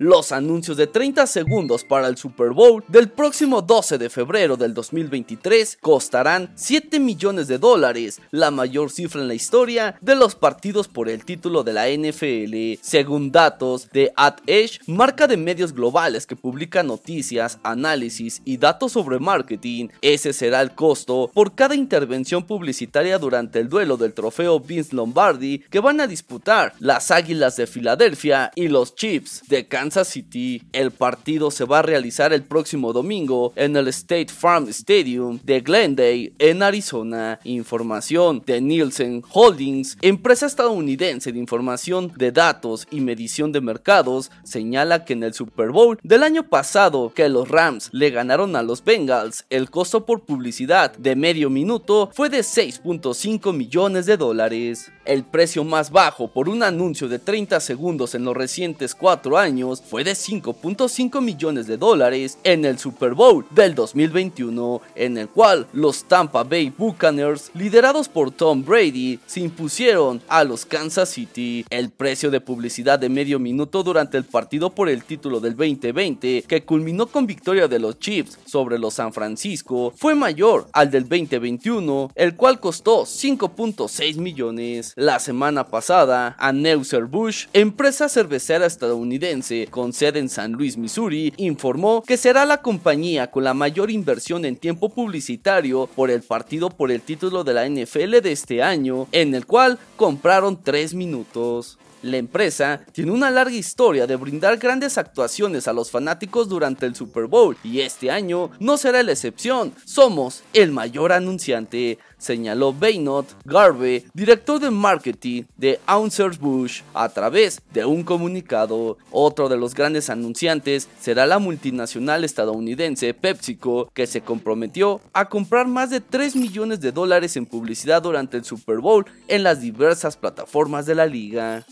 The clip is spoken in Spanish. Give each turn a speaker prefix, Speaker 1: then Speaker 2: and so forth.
Speaker 1: los anuncios de 30 segundos para el Super Bowl del próximo 12 de febrero del 2023 costarán 7 millones de dólares, la mayor cifra en la historia de los partidos por el título de la NFL. Según datos de Ad marca de medios globales que publica noticias, análisis y datos sobre marketing, ese será el costo por cada intervención publicitaria durante el duelo del trofeo Vince Lombardi que van a disputar las Águilas de Filadelfia y los Chips de Kansas City. El partido se va a realizar el próximo domingo en el State Farm Stadium de Glendale, en Arizona. Información de Nielsen Holdings, empresa estadounidense de información de datos y medición de mercados, señala que en el Super Bowl del año pasado que los Rams le ganaron a los Bengals, el costo por publicidad de medio minuto fue de 6.5 millones de dólares. El precio más bajo por un anuncio de 30 segundos en los recientes 4 años fue de 5.5 millones de dólares en el Super Bowl del 2021, en el cual los Tampa Bay Buccaneers, liderados por Tom Brady, se impusieron a los Kansas City. El precio de publicidad de medio minuto durante el partido por el título del 2020, que culminó con victoria de los Chiefs sobre los San Francisco, fue mayor al del 2021, el cual costó 5.6 millones. La semana pasada, a Neuser Bush, empresa cervecera estadounidense, con sede en San Luis, Missouri, informó que será la compañía con la mayor inversión en tiempo publicitario por el partido por el título de la NFL de este año, en el cual compraron 3 minutos. La empresa tiene una larga historia de brindar grandes actuaciones a los fanáticos durante el Super Bowl y este año no será la excepción. Somos el mayor anunciante señaló Beynott Garvey, director de marketing de Answers Bush, a través de un comunicado. Otro de los grandes anunciantes será la multinacional estadounidense PepsiCo, que se comprometió a comprar más de 3 millones de dólares en publicidad durante el Super Bowl en las diversas plataformas de la liga.